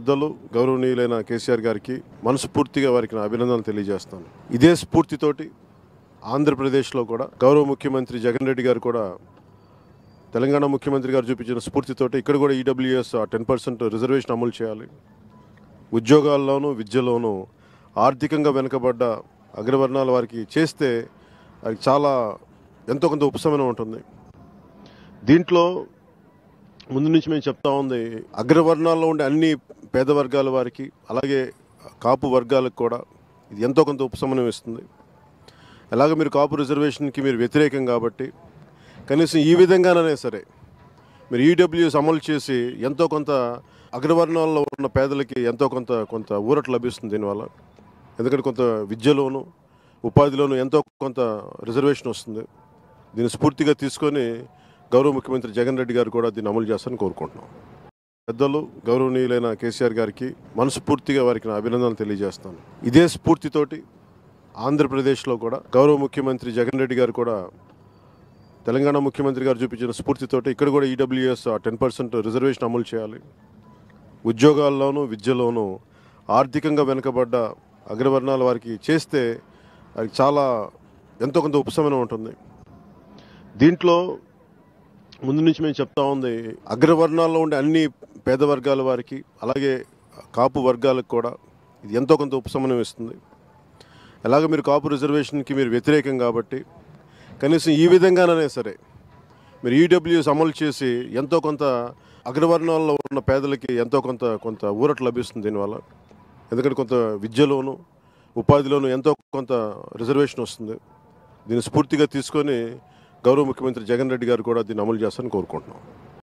పెద్దలు గౌరవనీయులైన కేసీఆర్ గారికి మనస్ఫూర్తిగా వారికి నా అభినందనలు తెలియజేస్తాను ఇదే స్ఫూర్తితోటి ఆంధ్రప్రదేశ్లో కూడా గౌరవ ముఖ్యమంత్రి జగన్ రెడ్డి గారు కూడా తెలంగాణ ముఖ్యమంత్రి గారు చూపించిన స్ఫూర్తితోటి ఇక్కడ కూడా ఈడబ్ల్యూఎస్ టెన్ పర్సెంట్ రిజర్వేషన్ అమలు చేయాలి ఉద్యోగాల్లోనూ విద్యలోనూ ఆర్థికంగా వెనుకబడ్డ అగ్రవర్ణాల వారికి చేస్తే అది చాలా ఎంతో కొంత ఉపశమనం ఉంటుంది దీంట్లో ముందు నుంచి మేము చెప్తా ఉంది అగ్రవర్ణాల్లో ఉండే అన్ని పేద వర్గాల వారికి అలాగే కాపు వర్గాలకు కూడా ఇది ఎంతో కొంత ఉపశమనం ఇస్తుంది ఎలాగ మీరు కాపు రిజర్వేషన్కి మీరు వ్యతిరేకం కాబట్టి కనీసం ఈ విధంగానే సరే మీరు ఈడబ్ల్యూఎస్ అమలు చేసి ఎంతో కొంత అగ్రవర్ణాల్లో ఉన్న పేదలకి ఎంతో కొంత కొంత ఊరట లభిస్తుంది దీనివల్ల ఎందుకంటే కొంత విద్యలోను ఉపాధిలోను ఎంతో కొంత రిజర్వేషన్ వస్తుంది దీన్ని స్ఫూర్తిగా తీసుకొని గౌరవ ముఖ్యమంత్రి జగన్ రెడ్డి గారు కూడా దీన్ని అమలు చేస్తారని కోరుకుంటున్నాం పెద్దలు గౌరవనీయులైన కేసీఆర్ గారికి మనస్ఫూర్తిగా వారికి నా అభినందనలు తెలియజేస్తాను ఇదే స్ఫూర్తితోటి ఆంధ్రప్రదేశ్లో కూడా గౌరవ ముఖ్యమంత్రి జగన్ రెడ్డి గారు కూడా తెలంగాణ ముఖ్యమంత్రి గారు చూపించిన స్ఫూర్తితో ఇక్కడ కూడా ఈడబ్ల్యూఎస్ టెన్ పర్సెంట్ రిజర్వేషన్ అమలు చేయాలి ఉద్యోగాల్లోనూ విద్యలోనూ ఆర్థికంగా వెనుకబడ్డ అగ్రవర్ణాల వారికి చేస్తే అది చాలా ఎంతో కొంత ఉపశమనం ఉంటుంది దీంట్లో ముందు నుంచి మేము చెప్తా ఉంది అగ్రవర్ణాల్లో ఉండే అన్ని పేద వర్గాల వారికి అలాగే కాపు వర్గాలకు కూడా ఇది ఎంతో కొంత ఉపశమనం ఇస్తుంది ఎలాగ మీరు కాపు రిజర్వేషన్కి మీరు వ్యతిరేకం కాబట్టి కనీసం ఈ విధంగానే సరే మీరు ఈడబ్ల్యూఎస్ అమలు చేసి ఎంతో కొంత అగ్రవర్ణాల్లో ఉన్న పేదలకి ఎంతో కొంత కొంత ఊరట లభిస్తుంది దీనివల్ల ఎందుకంటే కొంత విద్యలోను ఉపాధిలోను ఎంతో కొంత రిజర్వేషన్ వస్తుంది దీన్ని స్ఫూర్తిగా తీసుకొని గౌరవ ముఖ్యమంత్రి జగన్ రెడ్డి గారు కూడా దీన్ని అమలు చేస్తారని కోరుకుంటున్నాం